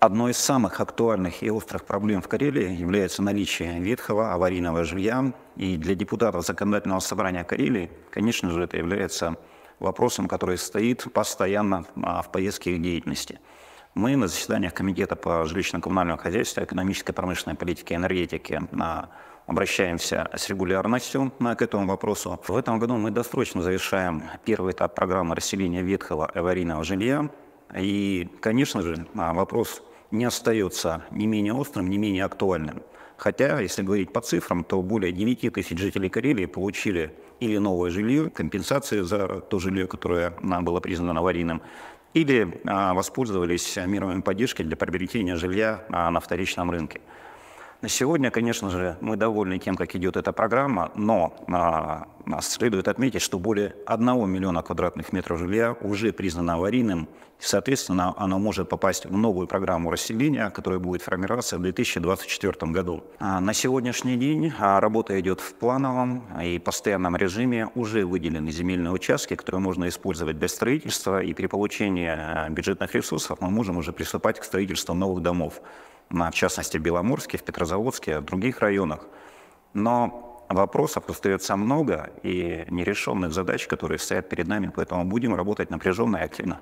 Одной из самых актуальных и острых проблем в Карелии является наличие ветхого аварийного жилья. И для депутатов Законодательного собрания Карелии, конечно же, это является вопросом, который стоит постоянно а, в повестке их деятельности. Мы на заседаниях Комитета по жилищно-коммунальному хозяйству, экономической, промышленной политике и энергетике а, обращаемся с регулярностью а, к этому вопросу. В этом году мы досрочно завершаем первый этап программы расселения ветхого аварийного жилья. И, конечно же, вопрос не остается не менее острым, не менее актуальным. Хотя, если говорить по цифрам, то более 9 тысяч жителей Карелии получили или новое жилье, компенсацию за то жилье, которое нам было признано аварийным, или а, воспользовались мерами поддержкой для приобретения жилья а, на вторичном рынке. На сегодня, конечно же, мы довольны тем, как идет эта программа, но а, нас следует отметить, что более 1 миллиона квадратных метров жилья уже признано аварийным, и, соответственно, оно может попасть в новую программу расселения, которая будет формироваться в 2024 году. А на сегодняшний день а, работа идет в плановом и постоянном режиме. Уже выделены земельные участки, которые можно использовать для строительства, и при получении а, бюджетных ресурсов мы можем уже приступать к строительству новых домов в частности, Беломорске, в Петрозаводске, в других районах. Но вопросов остается много и нерешенных задач, которые стоят перед нами, поэтому будем работать напряженно и активно.